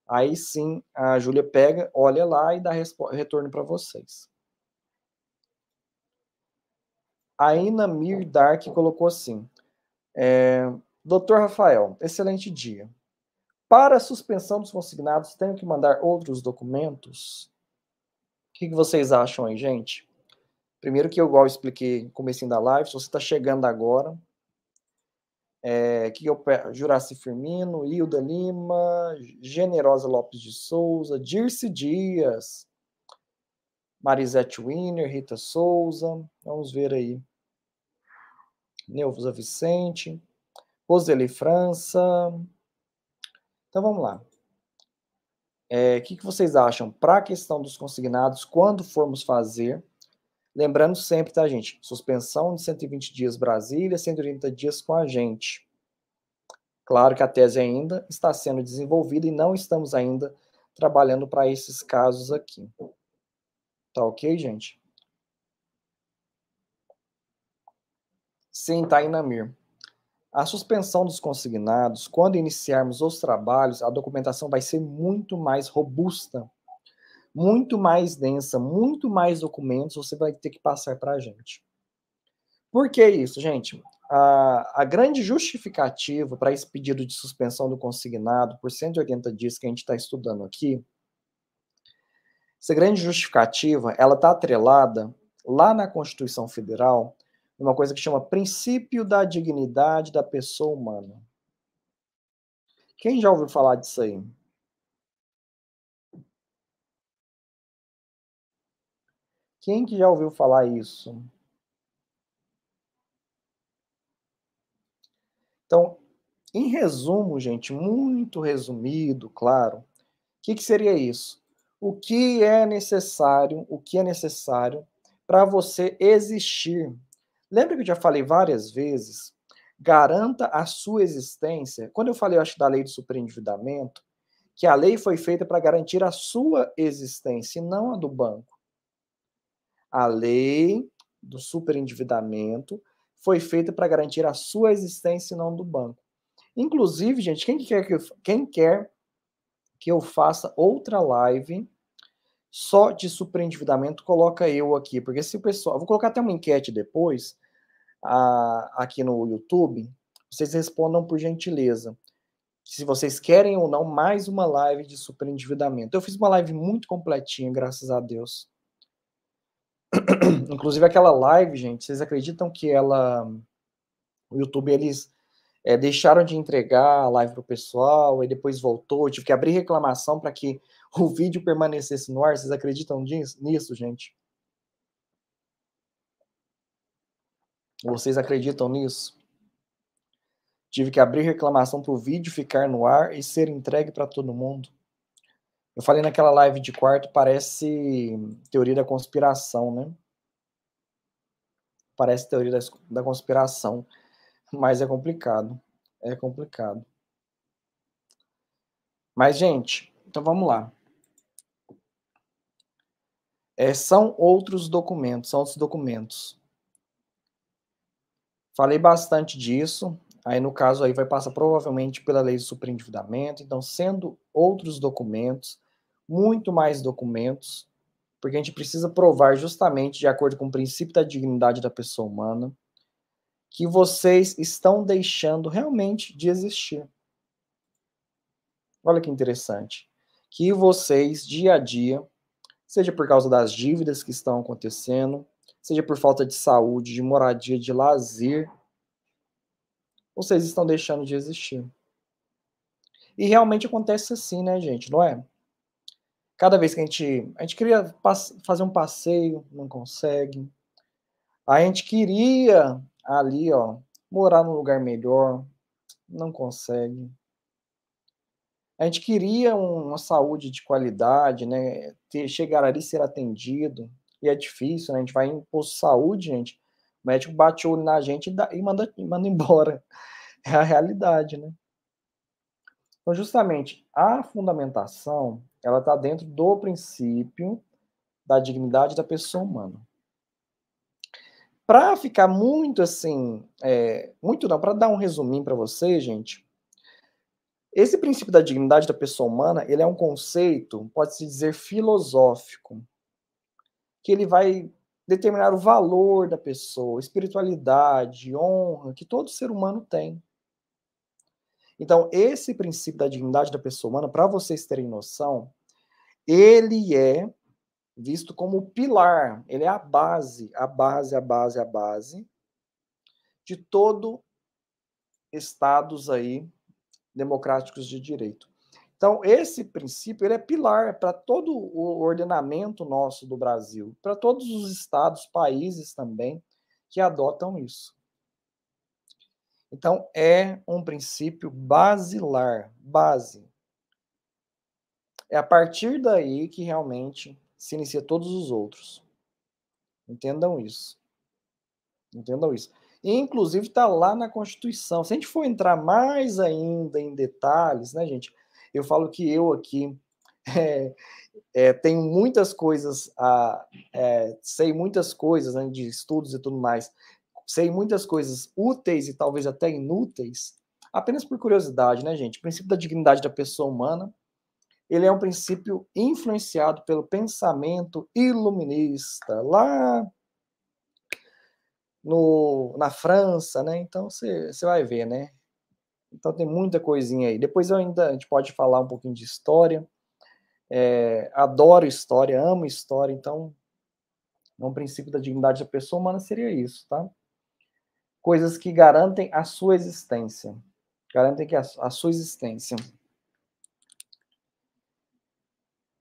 Aí sim a Júlia pega, olha lá e dá retorno para vocês. A Ina Mir Dark colocou assim: é, Doutor Rafael, excelente dia. Para a suspensão dos consignados, tenho que mandar outros documentos? O que, vocês acham aí, gente? Primeiro que eu, igual eu expliquei no começo da live, se você está chegando agora, é, que eu, Juraci Firmino, Hilda Lima, Generosa Lopes de Souza, Dirce Dias, Marisette Winner, Rita Souza, vamos ver aí. Neuza Vicente, Roseli França, então vamos lá. É, o é, que, que vocês acham para a questão dos consignados quando formos fazer? Lembrando sempre, tá, gente? Suspensão de 120 dias Brasília, 130 dias com a gente. Claro que a tese ainda está sendo desenvolvida e não estamos ainda trabalhando para esses casos aqui. Tá ok, gente? Sim, tá aí, Namir. A suspensão dos consignados, quando iniciarmos os trabalhos, a documentação vai ser muito mais robusta, muito mais densa, muito mais documentos você vai ter que passar para a gente. Por que isso, gente? A, a grande justificativa para esse pedido de suspensão do consignado por 180 dias que a gente está estudando aqui, essa grande justificativa, ela está atrelada lá na Constituição Federal uma coisa que chama princípio da dignidade da pessoa humana. Quem já ouviu falar disso aí? Quem que já ouviu falar isso? Então, em resumo, gente, muito resumido, claro, o que, que seria isso? O que é necessário, o que é necessário para você existir, Lembra que eu já falei várias vezes? Garanta a sua existência. Quando eu falei, eu acho, da lei do superendividamento, que a lei foi feita para garantir a sua existência e não a do banco. A lei do superendividamento foi feita para garantir a sua existência e não do banco. Inclusive, gente, quem quer que eu, quem quer que eu faça outra live só de superendividamento, coloca eu aqui, porque se o pessoal, vou colocar até uma enquete depois, a, aqui no YouTube, vocês respondam por gentileza. Se vocês querem ou não mais uma live de superendividamento. Eu fiz uma live muito completinha, graças a Deus. Inclusive aquela live, gente, vocês acreditam que ela o YouTube eles é, deixaram de entregar a live para o pessoal e depois voltou. Eu tive que abrir reclamação para que o vídeo permanecesse no ar. Vocês acreditam nisso, gente? Vocês acreditam nisso? Tive que abrir reclamação para o vídeo ficar no ar e ser entregue para todo mundo. Eu falei naquela live de quarto, parece teoria da conspiração, né? Parece teoria da conspiração, mas é complicado. É complicado. Mas, gente, então vamos lá. É, são outros documentos, são outros documentos. Falei bastante disso. Aí, no caso, aí vai passar provavelmente pela lei de superendividamento. Então, sendo outros documentos, muito mais documentos, porque a gente precisa provar justamente, de acordo com o princípio da dignidade da pessoa humana, que vocês estão deixando realmente de existir. Olha que interessante. Que vocês, dia a dia, seja por causa das dívidas que estão acontecendo, seja por falta de saúde, de moradia, de lazer, vocês estão deixando de existir. E realmente acontece assim, né, gente? Não é? Cada vez que a gente. A gente queria fazer um passeio, não consegue. A gente queria ali, ó, morar num lugar melhor, não consegue. A gente queria uma saúde de qualidade, né? Ter, chegar ali ser atendido, e é difícil, né? A gente vai em posto de saúde, gente, o médico bate o olho na gente e, dá, e manda, e manda embora. É a realidade, né? Então, justamente, a fundamentação, ela está dentro do princípio da dignidade da pessoa humana. Para ficar muito assim, é, muito não, para dar um resuminho para vocês, gente, esse princípio da dignidade da pessoa humana, ele é um conceito, pode-se dizer, filosófico que ele vai determinar o valor da pessoa, espiritualidade, honra que todo ser humano tem. Então, esse princípio da dignidade da pessoa humana, para vocês terem noção, ele é visto como o pilar, ele é a base, a base, a base, a base de todo estados aí democráticos de direito. Então, esse princípio ele é pilar para todo o ordenamento nosso do Brasil, para todos os estados, países também que adotam isso. Então, é um princípio basilar, base. É a partir daí que realmente se inicia todos os outros. Entendam isso. Entendam isso. E, inclusive, está lá na Constituição. Se a gente for entrar mais ainda em detalhes, né, gente? Eu falo que eu aqui é, é, tenho muitas coisas, a, é, sei muitas coisas né, de estudos e tudo mais, sei muitas coisas úteis e talvez até inúteis, apenas por curiosidade, né, gente? O princípio da dignidade da pessoa humana, ele é um princípio influenciado pelo pensamento iluminista lá no, na França, né? Então você vai ver, né? Então tem muita coisinha aí. Depois ainda a gente pode falar um pouquinho de história. É, adoro história, amo história, então é um princípio da dignidade da pessoa humana seria isso, tá? Coisas que garantem a sua existência. Garantem que a, a sua existência.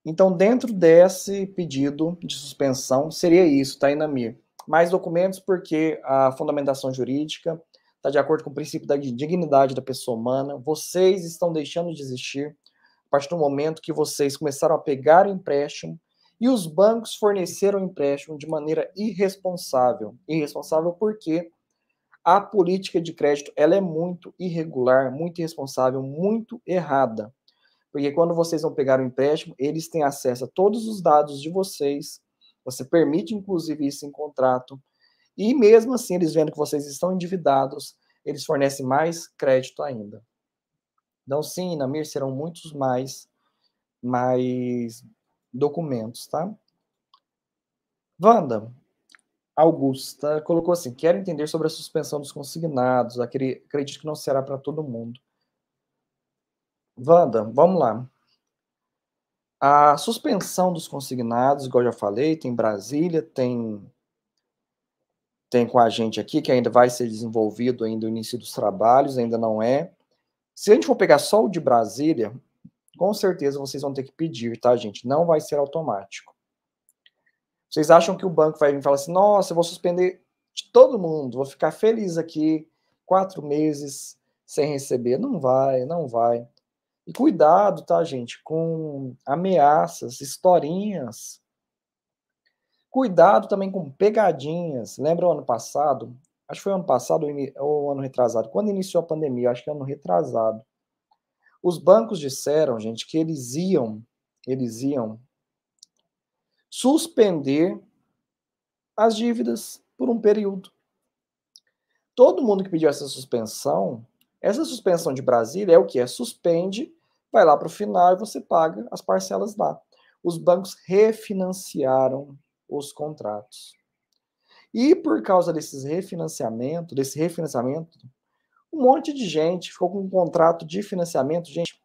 Então, dentro desse pedido de suspensão, seria isso, tá, Inamir? Mais documentos, porque a fundamentação jurídica, está de acordo com o princípio da dignidade da pessoa humana. Vocês estão deixando de existir a partir do momento que vocês começaram a pegar o empréstimo e os bancos forneceram o empréstimo de maneira irresponsável. Irresponsável porque a política de crédito ela é muito irregular, muito irresponsável, muito errada. Porque quando vocês vão pegar o empréstimo, eles têm acesso a todos os dados de vocês. Você permite, inclusive, isso em contrato. E mesmo assim, eles vendo que vocês estão endividados, eles fornecem mais crédito ainda. Então, sim, na MIR serão muitos mais, mais documentos, tá? Wanda, Augusta colocou assim: quero entender sobre a suspensão dos consignados. Aquele, acredito que não será para todo mundo. Wanda, vamos lá. A suspensão dos consignados, igual eu já falei, tem Brasília, tem tem com a gente aqui, que ainda vai ser desenvolvido ainda o início dos trabalhos, ainda não é. Se a gente for pegar só o de Brasília, com certeza vocês vão ter que pedir, tá, gente? Não vai ser automático. Vocês acham que o banco vai vir e falar assim, nossa, eu vou suspender de todo mundo, vou ficar feliz aqui quatro meses sem receber. Não vai, não vai. E cuidado, tá, gente, com ameaças, historinhas Cuidado também com pegadinhas. Lembra o ano passado? Acho que foi ano passado ou ano retrasado. Quando iniciou a pandemia, acho que é ano retrasado. Os bancos disseram, gente, que eles iam, eles iam suspender as dívidas por um período. Todo mundo que pediu essa suspensão, essa suspensão de Brasília é o que é suspende, vai lá para o final e você paga as parcelas lá. Os bancos refinanciaram os contratos. E por causa desses refinanciamento, desse refinanciamento, um monte de gente ficou com um contrato de financiamento, gente,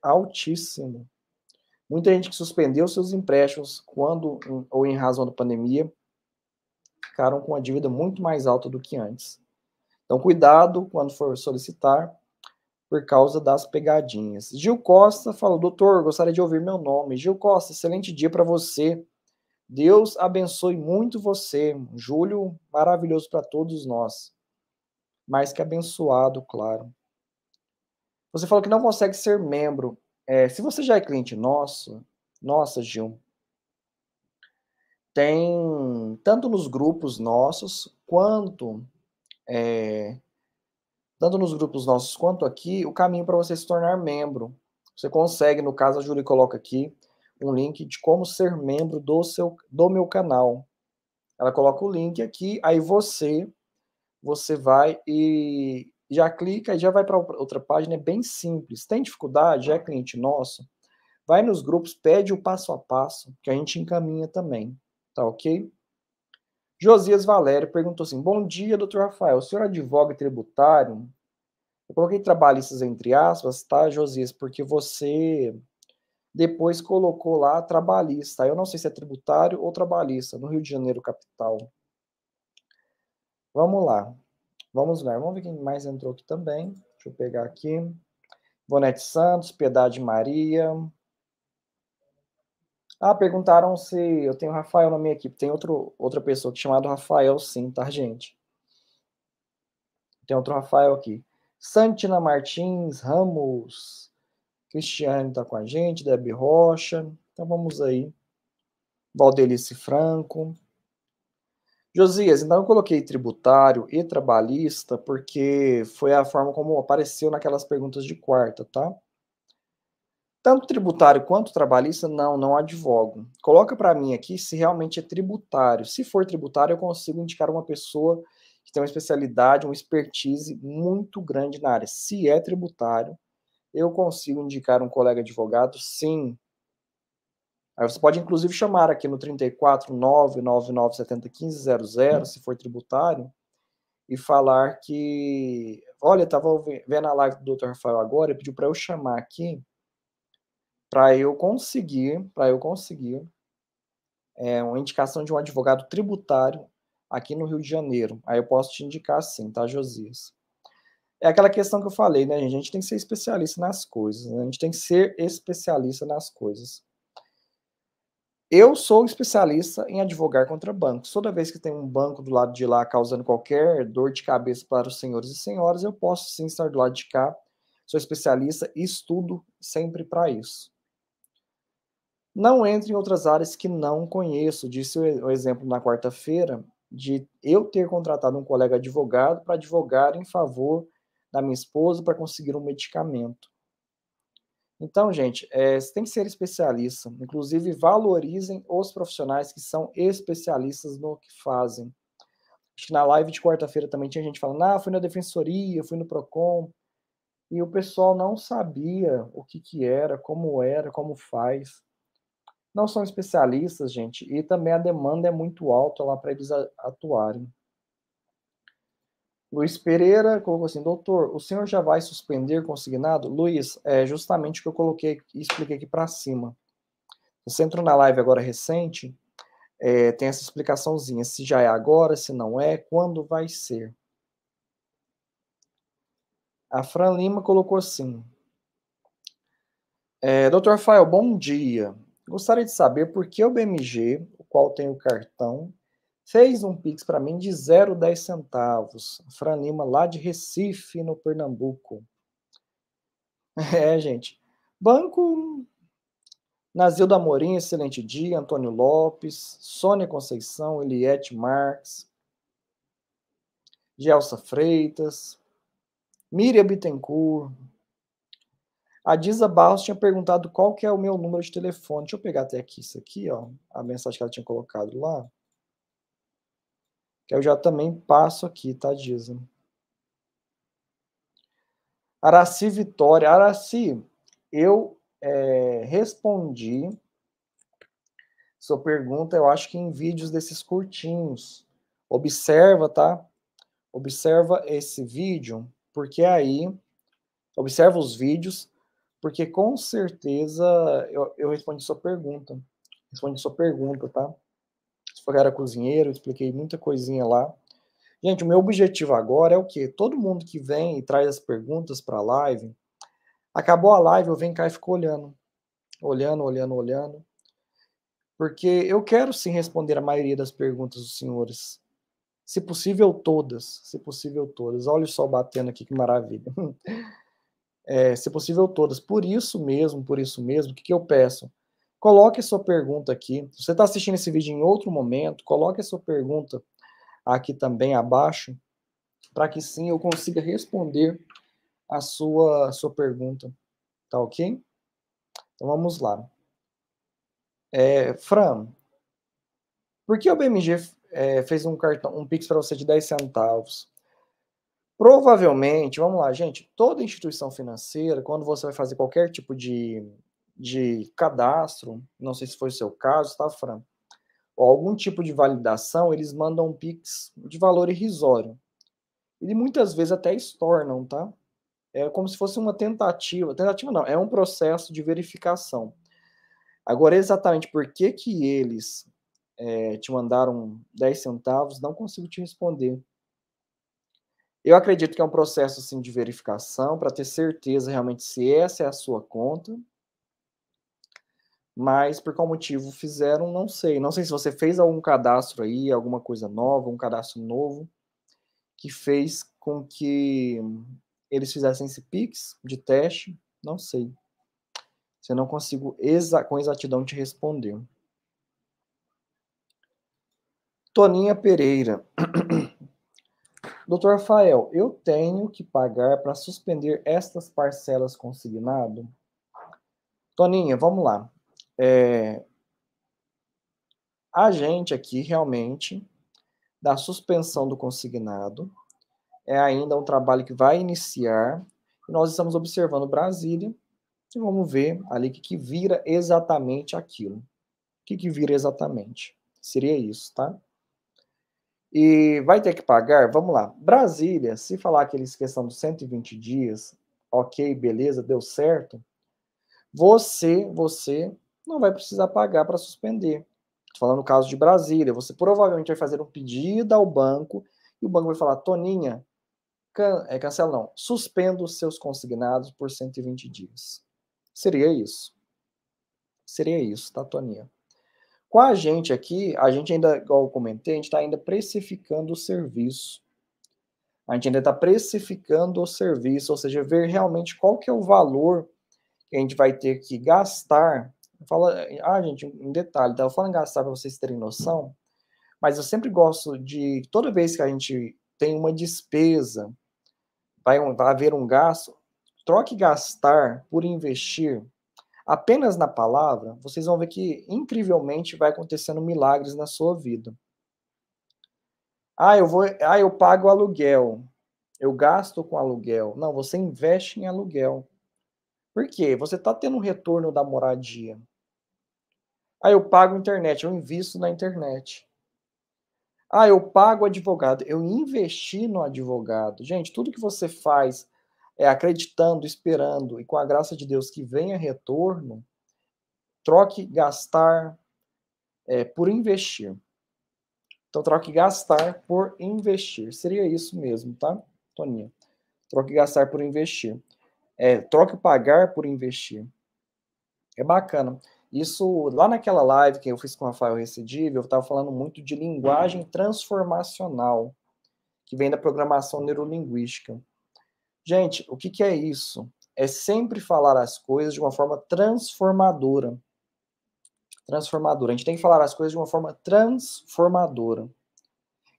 altíssimo. Muita gente que suspendeu seus empréstimos quando ou em razão da pandemia ficaram com a dívida muito mais alta do que antes. Então, cuidado quando for solicitar por causa das pegadinhas. Gil Costa falou: Doutor, gostaria de ouvir meu nome. Gil Costa, excelente dia para você. Deus abençoe muito você. Julho maravilhoso para todos nós. Mais que abençoado, claro. Você falou que não consegue ser membro. É, se você já é cliente nosso, nossa, Gil, tem tanto nos grupos nossos quanto é, tanto nos grupos nossos quanto aqui o caminho para você se tornar membro. Você consegue, no caso a Júlia coloca aqui, um link de como ser membro do, seu, do meu canal. Ela coloca o link aqui, aí você você vai e já clica e já vai para outra página, é bem simples. Tem dificuldade, é cliente nosso, vai nos grupos, pede o passo a passo, que a gente encaminha também, tá ok? Josias Valério perguntou assim: Bom dia, doutor Rafael. O senhor advoga tributário? Eu coloquei trabalhistas entre aspas, tá, Josias? Porque você depois colocou lá trabalhista. Eu não sei se é tributário ou trabalhista, no Rio de Janeiro, capital. Vamos lá. Vamos lá. Vamos ver quem mais entrou aqui também. Deixa eu pegar aqui. Bonete Santos, Piedade Maria. Ah, perguntaram se eu tenho Rafael na minha equipe. Tem outro, outra pessoa que chamado Rafael, sim, tá, gente? Tem outro Rafael aqui. Santina Martins, Ramos, Cristiane está com a gente, Debbie Rocha. Então vamos aí. Valdelice Franco. Josias, então eu coloquei tributário e trabalhista porque foi a forma como apareceu naquelas perguntas de quarta, tá? Tanto tributário quanto trabalhista, não, não advogo. Coloca para mim aqui se realmente é tributário. Se for tributário, eu consigo indicar uma pessoa que tem uma especialidade, uma expertise muito grande na área. Se é tributário, eu consigo indicar um colega advogado? Sim. Aí você pode, inclusive, chamar aqui no 34999701500, se for tributário, e falar que, olha, estava vendo a live do Dr. Rafael agora, ele pediu para eu chamar aqui, para eu conseguir, para eu conseguir é, uma indicação de um advogado tributário aqui no Rio de Janeiro. Aí eu posso te indicar sim, tá, Josias? é aquela questão que eu falei, né, gente? A gente tem que ser especialista nas coisas, né? a gente tem que ser especialista nas coisas. Eu sou especialista em advogar contra bancos. Toda vez que tem um banco do lado de lá causando qualquer dor de cabeça para os senhores e senhoras, eu posso sim estar do lado de cá. Sou especialista e estudo sempre para isso. Não entre em outras áreas que não conheço. Disse o exemplo na quarta-feira de eu ter contratado um colega advogado para advogar em favor da minha esposa para conseguir um medicamento. Então, gente, é, você tem que ser especialista. Inclusive, valorizem os profissionais que são especialistas no que fazem. Acho que na live de quarta-feira também tinha gente falando: ah, fui na defensoria, fui no PROCON. E o pessoal não sabia o que, que era, como era, como faz. Não são especialistas, gente, e também a demanda é muito alta lá para eles atuarem. Luiz Pereira colocou assim: Doutor, o senhor já vai suspender consignado? Luiz, é justamente o que eu coloquei e expliquei aqui para cima. Você entrou na live agora recente, é, tem essa explicaçãozinha: se já é agora, se não é, quando vai ser. A Fran Lima colocou assim: é, Doutor Rafael, bom dia. Gostaria de saber por que o BMG, o qual tem o cartão, fez um pix para mim de 0,10 centavos. Franima lá de Recife, no Pernambuco. É, gente. Banco Nazilda Amorim, excelente dia. Antônio Lopes, Sônia Conceição, Eliette Marques, Gelsa Freitas, Miriam Bittencourt. A Disa Barros tinha perguntado qual que é o meu número de telefone. Deixa eu pegar até aqui isso aqui, ó, a mensagem que ela tinha colocado lá que eu já também passo aqui, tá, Diza? Araci Vitória. Araci, eu é, respondi sua pergunta, eu acho que em vídeos desses curtinhos. Observa, tá? Observa esse vídeo, porque aí. Observa os vídeos, porque com certeza eu, eu respondi sua pergunta. Respondi sua pergunta, tá? se era cozinheiro, expliquei muita coisinha lá. Gente, o meu objetivo agora é o quê? Todo mundo que vem e traz as perguntas para a live, acabou a live, eu venho cá e fico olhando. Olhando, olhando, olhando. Porque eu quero sim responder a maioria das perguntas dos senhores. Se possível, todas. Se possível, todas. Olha o sol batendo aqui, que maravilha. É, se possível, todas. Por isso mesmo, por isso mesmo, o que, que eu peço? Coloque sua pergunta aqui. Se você está assistindo esse vídeo em outro momento, coloque a sua pergunta aqui também abaixo, para que sim eu consiga responder a sua, a sua pergunta. Tá ok? Então vamos lá. É, Fran, por que o BMG é, fez um cartão, um Pix para você de 10 centavos? Provavelmente, vamos lá, gente, toda instituição financeira, quando você vai fazer qualquer tipo de de cadastro, não sei se foi o seu caso, tá, Fran? Ou algum tipo de validação, eles mandam um Pix de valor irrisório. E muitas vezes até estornam, tá? É como se fosse uma tentativa, tentativa não, é um processo de verificação. Agora, exatamente por que, que eles é, te mandaram 10 centavos, não consigo te responder. Eu acredito que é um processo assim, de verificação para ter certeza realmente se essa é a sua conta mas por qual motivo fizeram, não sei. Não sei se você fez algum cadastro aí, alguma coisa nova, um cadastro novo, que fez com que eles fizessem esse PIX de teste, não sei. Se eu não consigo exa com exatidão te responder. Toninha Pereira. Doutor Rafael, eu tenho que pagar para suspender estas parcelas consignado? Toninha, vamos lá. É, a gente aqui realmente da suspensão do consignado é ainda um trabalho que vai iniciar. Nós estamos observando Brasília e vamos ver ali o que, que vira exatamente aquilo. O que, que vira exatamente? Seria isso, tá? E vai ter que pagar? Vamos lá. Brasília, se falar que eles questão dos 120 dias, ok, beleza, deu certo. Você, você não vai precisar pagar para suspender. Estou falando no caso de Brasília. Você provavelmente vai fazer um pedido ao banco e o banco vai falar: Toninha, can é, cancela não, suspenda os seus consignados por 120 dias. Seria isso. Seria isso, tá, Toninha? Com a gente aqui, a gente ainda, igual eu comentei, a gente está ainda precificando o serviço. A gente ainda está precificando o serviço, ou seja, ver realmente qual que é o valor que a gente vai ter que gastar fala, ah, gente, um detalhe, tá? eu falo para vocês terem noção, mas eu sempre gosto de, toda vez que a gente tem uma despesa, vai, um, vai haver um gasto, troque gastar por investir, apenas na palavra, vocês vão ver que incrivelmente vai acontecendo milagres na sua vida. Ah, eu vou, ah, eu pago aluguel. Eu gasto com aluguel. Não, você investe em aluguel. Por quê? Você está tendo um retorno da moradia. Ah, eu pago internet, eu invisto na internet. Ah, eu pago advogado, eu investi no advogado. Gente, tudo que você faz é acreditando, esperando e com a graça de Deus que venha retorno, troque gastar é, por investir. Então, troque gastar por investir. Seria isso mesmo, tá, Toninha? Troque gastar por investir. É, troque pagar por investir. É bacana. Isso lá naquela live que eu fiz com o Rafael Recidive, eu estava falando muito de linguagem transformacional, que vem da programação neurolinguística. Gente, o que, que é isso? É sempre falar as coisas de uma forma transformadora. Transformadora. A gente tem que falar as coisas de uma forma transformadora.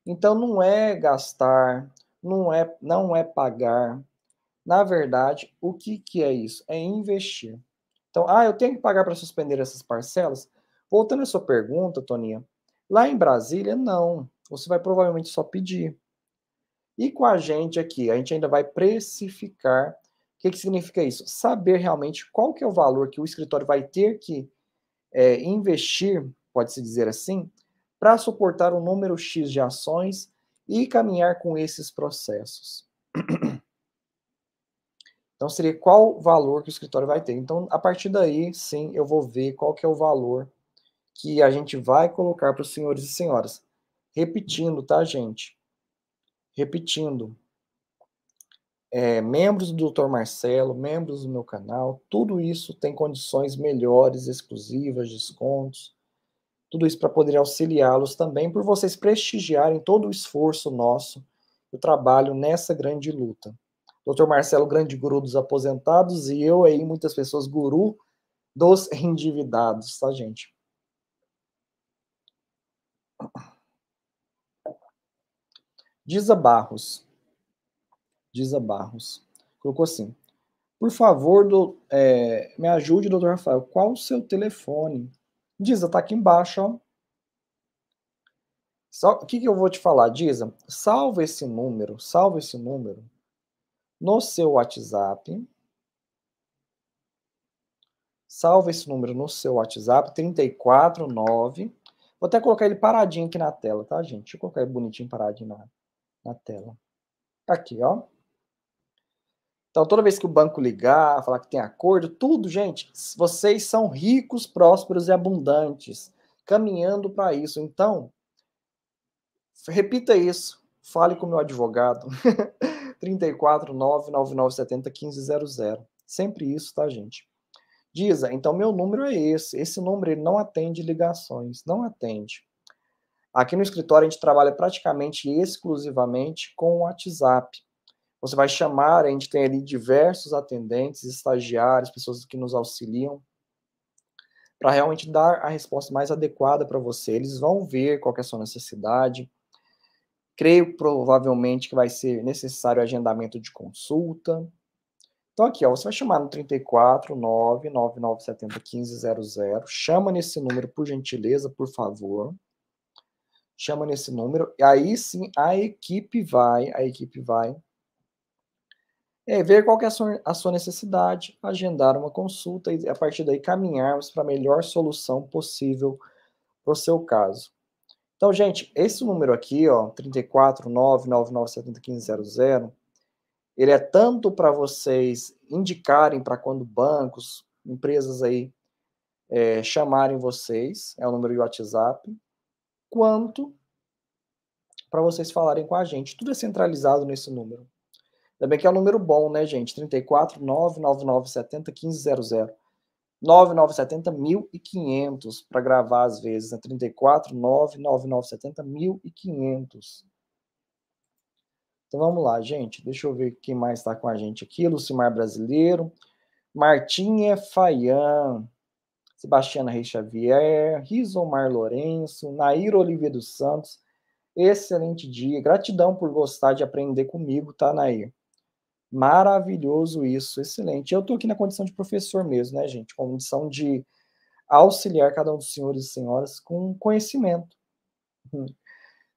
Então não é gastar, não é, não é pagar. Na verdade, o que, que é isso? É investir. Então, ah, eu tenho que pagar para suspender essas parcelas? Voltando à sua pergunta, Toninha, lá em Brasília, não. Você vai provavelmente só pedir. E com a gente aqui, a gente ainda vai precificar. O que, que significa isso? Saber realmente qual que é o valor que o escritório vai ter que é, investir, pode-se dizer assim, para suportar um número X de ações e caminhar com esses processos. Então seria qual valor que o escritório vai ter. Então a partir daí, sim, eu vou ver qual que é o valor que a gente vai colocar para os senhores e senhoras. Repetindo, tá, gente? Repetindo. É, membros do Dr. Marcelo, membros do meu canal, tudo isso tem condições melhores, exclusivas, descontos. Tudo isso para poder auxiliá-los também, por vocês prestigiarem todo o esforço nosso, o trabalho nessa grande luta. Dr. Marcelo, grande guru dos aposentados, e eu aí, muitas pessoas, guru dos endividados, tá, gente? Diza Barros. Diza Barros. Colocou assim. Por favor, do, é, me ajude, doutor Rafael. Qual o seu telefone? Diza, tá aqui embaixo, ó. o que, que eu vou te falar, Diza? Salva esse número, salva esse número no seu WhatsApp. Salva esse número no seu WhatsApp, 349. Vou até colocar ele paradinho aqui na tela, tá, gente? Deixa eu colocar ele bonitinho paradinho na, na tela. Tá aqui, ó. Então, toda vez que o banco ligar, falar que tem acordo, tudo, gente, vocês são ricos, prósperos e abundantes, caminhando para isso. Então, repita isso. Fale com o meu advogado. 34 99970 1500. Sempre isso, tá, gente? Diza, então meu número é esse. Esse número ele não atende ligações, não atende. Aqui no escritório a gente trabalha praticamente exclusivamente com o WhatsApp. Você vai chamar, a gente tem ali diversos atendentes, estagiários, pessoas que nos auxiliam, para realmente dar a resposta mais adequada para você. Eles vão ver qual é a sua necessidade, Creio provavelmente que vai ser necessário agendamento de consulta. Então, aqui, ó, você vai chamar no 34 99970 1500. Chama nesse número, por gentileza, por favor. Chama nesse número. E aí sim, a equipe vai, a equipe vai é, ver qual que é a sua, a sua necessidade, agendar uma consulta e, a partir daí, caminharmos para a melhor solução possível para o seu caso. Então, gente, esse número aqui, ó, 34999701500, ele é tanto para vocês indicarem para quando bancos, empresas aí é, chamarem vocês, é o número de WhatsApp, quanto para vocês falarem com a gente. Tudo é centralizado nesse número. Ainda bem que é um número bom, né, gente? 34999701500. 9,970, 1.500 para gravar às vezes, né? 34, 9, 9,970, Então vamos lá, gente. Deixa eu ver quem mais está com a gente aqui. Lucimar Brasileiro, Martinha Faian, Sebastiana Reis Xavier, Rizomar Lourenço, Nair Oliveira dos Santos. Excelente dia. Gratidão por gostar de aprender comigo, tá, Nair? Maravilhoso isso, excelente. Eu estou aqui na condição de professor mesmo, né, gente? Condição de auxiliar cada um dos senhores e senhoras com conhecimento. Hum.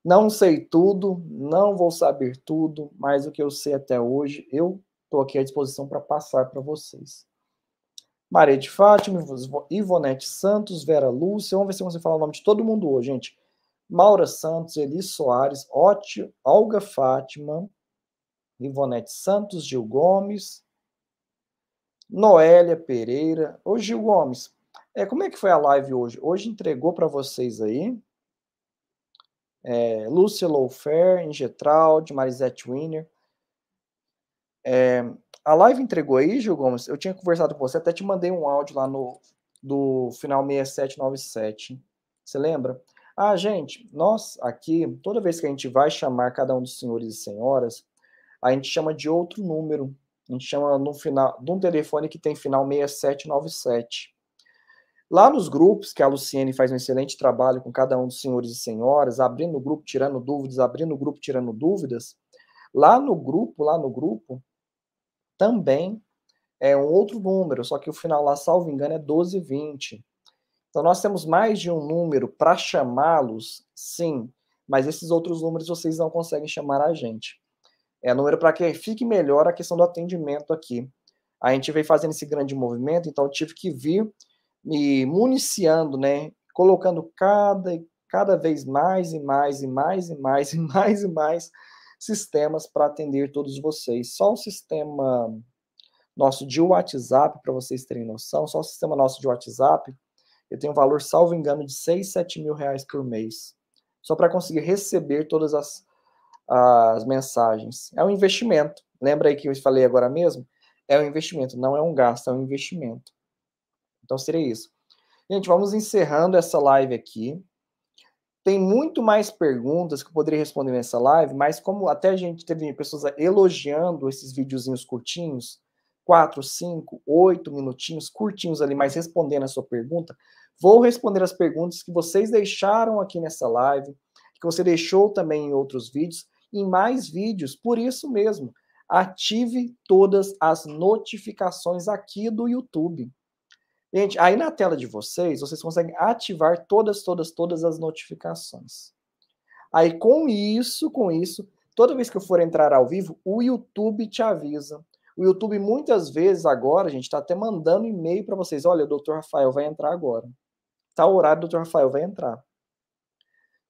Não sei tudo, não vou saber tudo, mas o que eu sei até hoje, eu estou aqui à disposição para passar para vocês. Maria de Fátima, Ivonete Santos, Vera Lúcia, vamos ver se eu consigo falar o nome de todo mundo hoje, gente. Maura Santos, Elis Soares, Ótio, Olga Fátima, Ivonete Santos, Gil Gomes, Noélia Pereira. Ô, Gil Gomes, é, como é que foi a live hoje? Hoje entregou para vocês aí é, Lúcia Loufer, Ingetraldi, Marisette Wiener. É, a live entregou aí, Gil Gomes? Eu tinha conversado com você, até te mandei um áudio lá no do final 6797. Você lembra? Ah, gente, nós aqui, toda vez que a gente vai chamar cada um dos senhores e senhoras, a gente chama de outro número. A gente chama no final, de um telefone que tem final 6797. Lá nos grupos, que a Luciene faz um excelente trabalho com cada um dos senhores e senhoras, abrindo o grupo, tirando dúvidas, abrindo o grupo, tirando dúvidas. Lá no grupo, lá no grupo, também é um outro número, só que o final lá, salvo engano, é 1220. Então nós temos mais de um número para chamá-los, sim, mas esses outros números vocês não conseguem chamar a gente é número para que fique melhor a questão do atendimento aqui. A gente veio fazendo esse grande movimento, então tive que vir me municiando, né? Colocando cada, cada vez mais e mais e mais e mais e mais e mais sistemas para atender todos vocês. Só o sistema nosso de WhatsApp, para vocês terem noção, só o sistema nosso de WhatsApp, eu tenho um valor, salvo engano, de 6, 7 mil reais por mês. Só para conseguir receber todas as as mensagens. É um investimento. Lembra aí que eu falei agora mesmo? É um investimento, não é um gasto, é um investimento. Então seria isso. Gente, vamos encerrando essa live aqui. Tem muito mais perguntas que eu poderia responder nessa live, mas como até a gente teve pessoas elogiando esses videozinhos curtinhos, quatro, cinco, oito minutinhos, curtinhos ali, mas respondendo a sua pergunta, vou responder as perguntas que vocês deixaram aqui nessa live, que você deixou também em outros vídeos, em mais vídeos. Por isso mesmo, ative todas as notificações aqui do YouTube. Gente, aí na tela de vocês, vocês conseguem ativar todas, todas, todas as notificações. Aí com isso, com isso, toda vez que eu for entrar ao vivo, o YouTube te avisa. O YouTube muitas vezes agora, a gente está até mandando e-mail para vocês, olha, o Dr. Rafael vai entrar agora. Tá o horário, o Dr. Rafael vai entrar.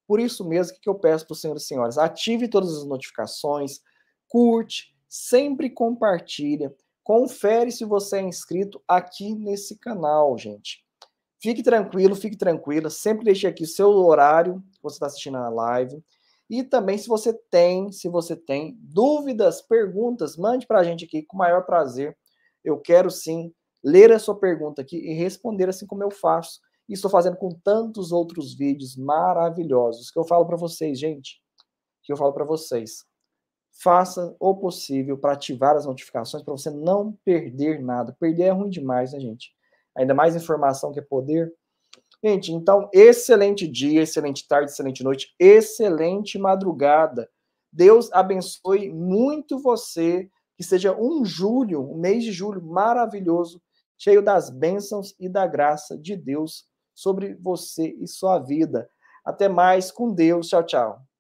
Por isso mesmo que eu peço para os senhores e senhoras, ative todas as notificações, curte, sempre compartilha, confere se você é inscrito aqui nesse canal, gente. Fique tranquilo, fique tranquila, sempre deixe aqui o seu horário, que você está assistindo a live. E também se você tem, se você tem dúvidas, perguntas, mande para a gente aqui com o maior prazer. Eu quero sim ler a sua pergunta aqui e responder assim como eu faço e estou fazendo com tantos outros vídeos maravilhosos que eu falo para vocês, gente, que eu falo para vocês. Faça o possível para ativar as notificações para você não perder nada. Perder é ruim demais, né, gente? Ainda mais informação que é poder. Gente, então, excelente dia, excelente tarde, excelente noite, excelente madrugada. Deus abençoe muito você. Que seja um julho, um mês de julho maravilhoso, cheio das bênçãos e da graça de Deus sobre você e sua vida. Até mais com Deus. Tchau, tchau.